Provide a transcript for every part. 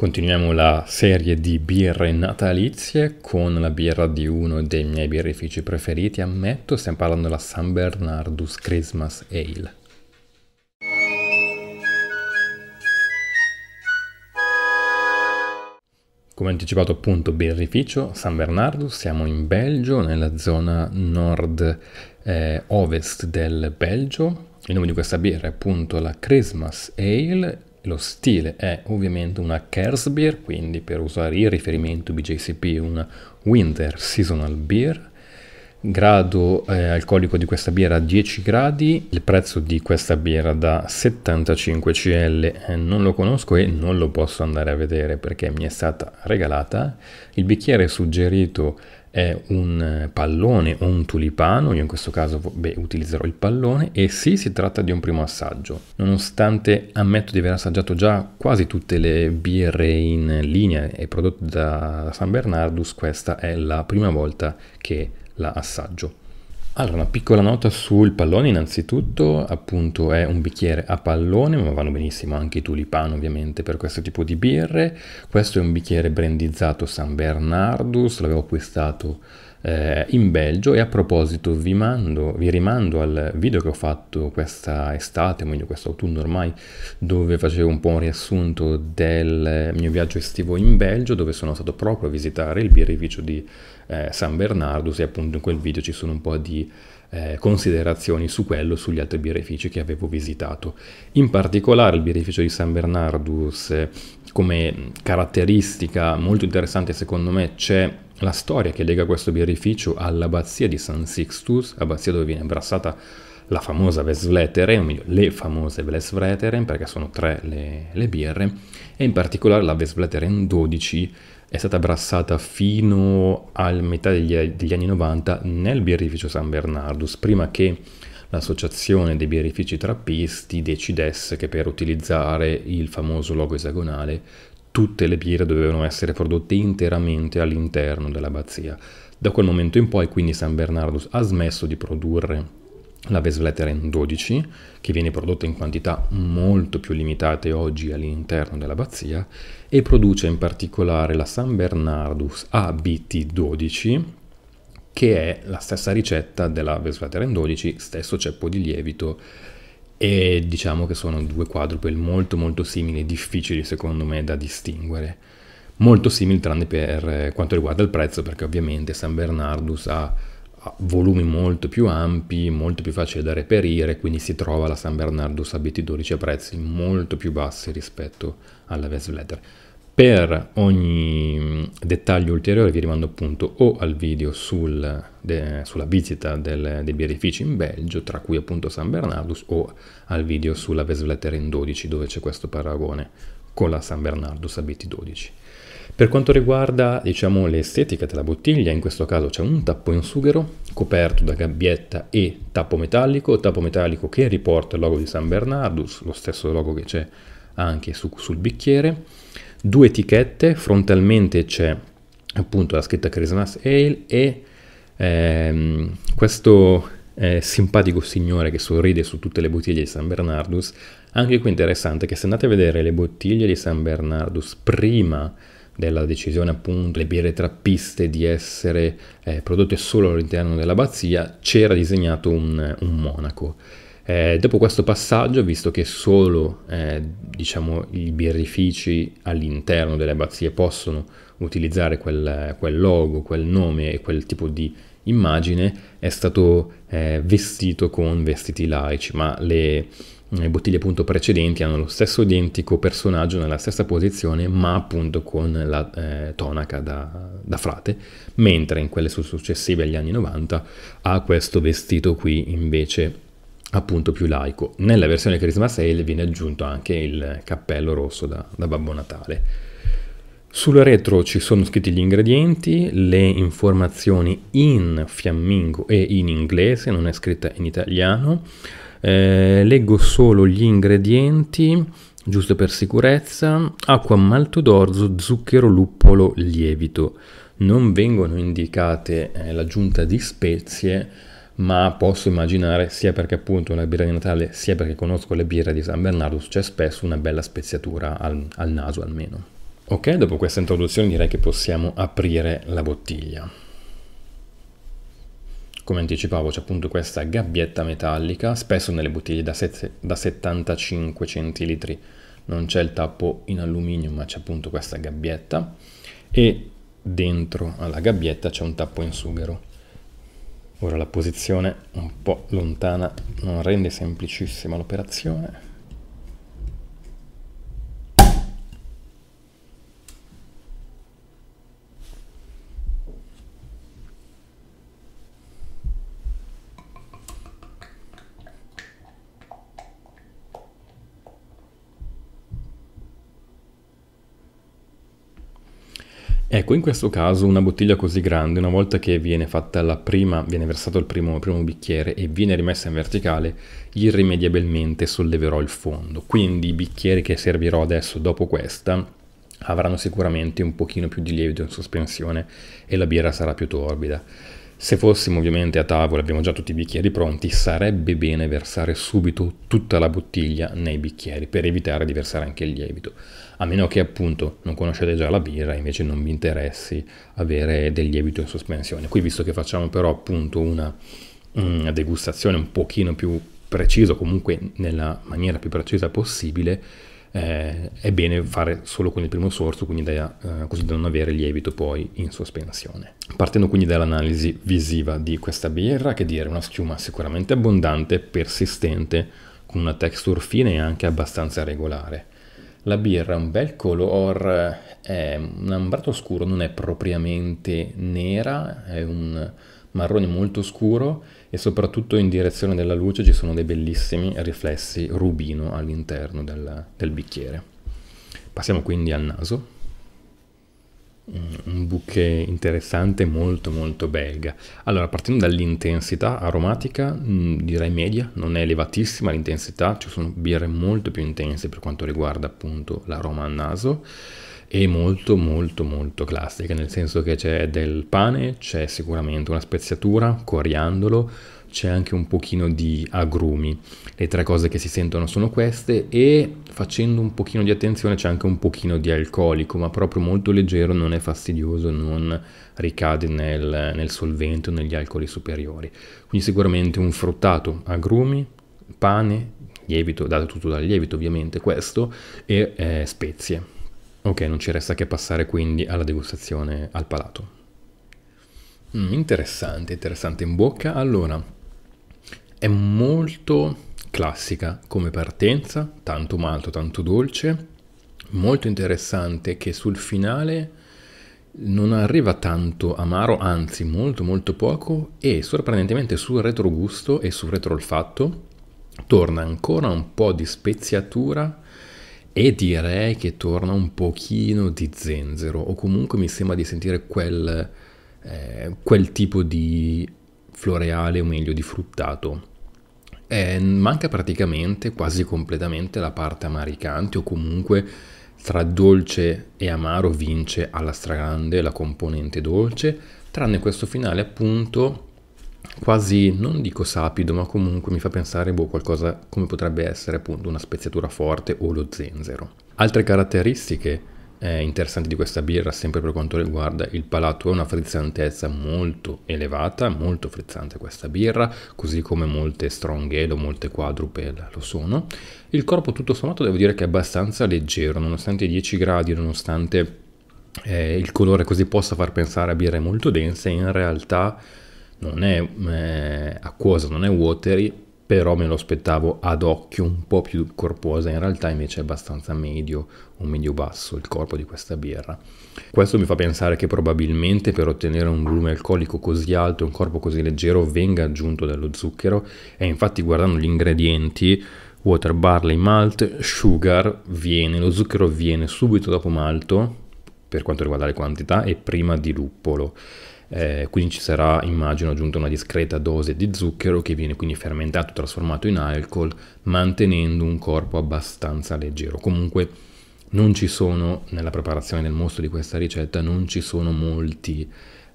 Continuiamo la serie di birre natalizie con la birra di uno dei miei birrifici preferiti, ammetto, stiamo parlando della San Bernardus Christmas Ale. Come anticipato appunto birrificio San Bernardus, siamo in Belgio, nella zona nord-ovest eh, del Belgio. Il nome di questa birra è appunto la Christmas Ale lo stile è ovviamente una Kersbeer, quindi per usare il riferimento BJCP una Winter Seasonal Beer. Grado eh, alcolico di questa birra 10 gradi, il prezzo di questa birra da 75 CL eh, non lo conosco e non lo posso andare a vedere perché mi è stata regalata. Il bicchiere suggerito è un eh, pallone o un tulipano, io in questo caso beh, utilizzerò il pallone, e sì, si tratta di un primo assaggio. Nonostante ammetto di aver assaggiato già quasi tutte le birre in linea e prodotte da San Bernardus, questa è la prima volta che la assaggio. Allora, una piccola nota sul pallone innanzitutto, appunto è un bicchiere a pallone, ma vanno benissimo anche i tulipani ovviamente per questo tipo di birre. Questo è un bicchiere brandizzato San Bernardus, l'avevo acquistato eh, in Belgio e a proposito vi, mando, vi rimando al video che ho fatto questa estate, o meglio quest'autunno ormai, dove facevo un po' un riassunto del mio viaggio estivo in Belgio, dove sono stato proprio a visitare il birrificio di eh, San Bernardo, se appunto in quel video ci sono un po' di eh, considerazioni su quello e sugli altri birrifici che avevo visitato. In particolare il birrificio di San Bernardus eh, come caratteristica molto interessante secondo me c'è la storia che lega questo birrificio all'abbazia di San Sixtus, abbazia dove viene abbrassata la famosa Vesvleteren, o meglio le famose Vesvleteren, perché sono tre le, le, birre, e in particolare la Vesvleteren 12 è stata abbrassata fino alla metà degli, degli, anni 90 nel birrificio San Bernardus, prima che l'associazione dei birrifici trappisti decidesse che per utilizzare il famoso logo esagonale tutte le pietre dovevano essere prodotte interamente all'interno dell'abbazia. Da quel momento in poi quindi San Bernardus ha smesso di produrre la Vesletteren 12, che viene prodotta in quantità molto più limitate oggi all'interno dell'abbazia, e produce in particolare la San Bernardus ABT12, che è la stessa ricetta della Vesletteren 12, stesso ceppo di lievito e diciamo che sono due quadrupel molto molto simili, difficili secondo me da distinguere. Molto simili tranne per eh, quanto riguarda il prezzo, perché ovviamente San Bernardus ha, volumi molto più ampi, molto più facili da reperire, quindi si trova la San Bernardus a bt 12 a prezzi molto più bassi rispetto alla Vesletter. Per ogni mm, dettaglio ulteriore vi rimando appunto o al video sul, de, sulla visita del, dei birrifici in Belgio, tra cui appunto San Bernardus, o al video sulla Vesletter in 12 dove c'è questo paragone con la San Bernardus abiti 12. Per quanto riguarda diciamo, l'estetica della bottiglia, in questo caso c'è un tappo in sughero coperto da gabbietta e tappo metallico, tappo metallico che riporta il logo di San Bernardus, lo stesso logo che c'è anche su, sul bicchiere due etichette, frontalmente c'è appunto la scritta Christmas Ale e ehm, questo eh, simpatico signore che sorride su tutte le bottiglie di San Bernardus. Anche qui interessante che se andate a vedere le bottiglie di San Bernardus prima della decisione appunto le birre trappiste di essere eh, prodotte solo all'interno dell'abbazia, c'era disegnato un, un monaco. Eh, dopo questo passaggio, visto che solo eh, diciamo, i birrifici all'interno delle abbazie possono utilizzare quel, quel, logo, quel nome e quel tipo di immagine, è stato eh, vestito con vestiti laici, ma le, le bottiglie appunto precedenti hanno lo stesso identico personaggio nella stessa posizione, ma appunto con la eh, tonaca da, da, frate, mentre in quelle successive agli anni 90 ha questo vestito qui invece appunto più laico. Nella versione Christmas Sale viene aggiunto anche il cappello rosso da, da Babbo Natale. Sul retro ci sono scritti gli ingredienti, le informazioni in fiammingo e in inglese, non è scritta in italiano. Eh, leggo solo gli ingredienti, giusto per sicurezza, acqua, malto d'orzo, zucchero, luppolo, lievito. Non vengono indicate eh, l'aggiunta di spezie, ma posso immaginare sia perché appunto una birra di Natale sia perché conosco le birre di San Bernardo c'è spesso una bella speziatura al, al naso almeno. Ok, dopo questa introduzione direi che possiamo aprire la bottiglia. Come anticipavo c'è appunto questa gabbietta metallica, spesso nelle bottiglie da, da 75 centilitri non c'è il tappo in alluminio ma c'è appunto questa gabbietta e dentro alla gabbietta c'è un tappo in sughero. Ora la posizione un po' lontana non rende semplicissima l'operazione. Ecco, in questo caso una bottiglia così grande, una volta che viene fatta la prima, viene versato il primo, il primo bicchiere e viene rimessa in verticale, irrimediabilmente solleverò il fondo. Quindi i bicchieri che servirò adesso dopo questa avranno sicuramente un pochino più di lievito in sospensione e la birra sarà più torbida. Se fossimo ovviamente a tavola, abbiamo già tutti i bicchieri pronti, sarebbe bene versare subito tutta la bottiglia nei bicchieri per evitare di versare anche il lievito. A meno che appunto non conoscete già la birra, invece non vi interessi avere del lievito in sospensione. Qui visto che facciamo però appunto una, una mm, degustazione un pochino più precisa, comunque nella maniera più precisa possibile, eh, è bene fare solo con il primo sorso, da, eh, così da non avere lievito poi in sospensione. Partendo quindi dall'analisi visiva di questa birra, che dire una schiuma sicuramente abbondante, persistente, con una texture fine e anche abbastanza regolare. La birra ha un bel color, è un ambrato scuro, non è propriamente nera, è un marrone molto scuro e soprattutto in direzione della luce ci sono dei bellissimi riflessi rubino all'interno del, del bicchiere. Passiamo quindi al naso un bouquet interessante molto molto belga. Allora, partendo dall'intensità aromatica, mm, direi media, non è elevatissima l'intensità, ci sono birre molto più intense per quanto riguarda appunto l'aroma al naso e molto molto molto classica, nel senso che c'è del pane, c'è sicuramente una speziatura, coriandolo, c'è anche un pochino di agrumi. Le tre cose che si sentono sono queste e facendo un pochino di attenzione c'è anche un pochino di alcolico, ma proprio molto leggero, non è fastidioso, non ricade nel, nel solvente o negli alcoli superiori. Quindi sicuramente un fruttato, agrumi, pane, lievito, dato tutto dal lievito ovviamente questo, e eh, spezie. Ok, non ci resta che passare quindi alla degustazione al palato. Mm, interessante, interessante in bocca. Allora, è molto classica come partenza, tanto malto, tanto dolce, molto interessante che sul finale non arriva tanto amaro, anzi molto molto poco e sorprendentemente sul retrogusto e sul retroolfatto torna ancora un po' di speziatura e direi che torna un pochino di zenzero o comunque mi sembra di sentire quel, eh, quel tipo di floreale o meglio di fruttato eh, manca praticamente quasi completamente la parte amaricante o comunque tra dolce e amaro vince alla stragrande la componente dolce, tranne questo finale appunto quasi, non dico sapido, ma comunque mi fa pensare boh, qualcosa come potrebbe essere appunto una speziatura forte o lo zenzero. Altre caratteristiche eh, interessante di questa birra, sempre per quanto riguarda il palato, è una frizzantezza molto elevata, molto frizzante questa birra, così come molte strong ale o molte quadruple lo sono. Il corpo tutto sommato devo dire che è abbastanza leggero, nonostante i 10 gradi, nonostante eh, il colore così possa far pensare a birre molto dense, in realtà non è eh, acquosa, non è watery, però me lo aspettavo ad occhio un po' più corposa, in realtà invece è abbastanza medio o medio basso il corpo di questa birra. Questo mi fa pensare che probabilmente per ottenere un volume alcolico così alto e un corpo così leggero venga aggiunto dello zucchero e infatti guardando gli ingredienti water, barley, malt, sugar viene, lo zucchero viene subito dopo malto per quanto riguarda le quantità e prima di luppolo eh, quindi ci sarà immagino aggiunta una discreta dose di zucchero che viene quindi fermentato, trasformato in alcol, mantenendo un corpo abbastanza leggero. Comunque non ci sono, nella preparazione del mosto di questa ricetta, non ci sono molti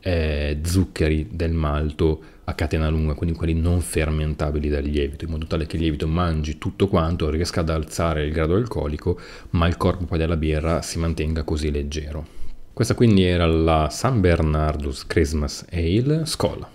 eh, zuccheri del malto a catena lunga, quindi quelli non fermentabili dal lievito, in modo tale che il lievito mangi tutto quanto, riesca ad alzare il grado alcolico, ma il corpo poi della birra si mantenga così leggero. Questa quindi era la San Bernardus Christmas Ale Skoll.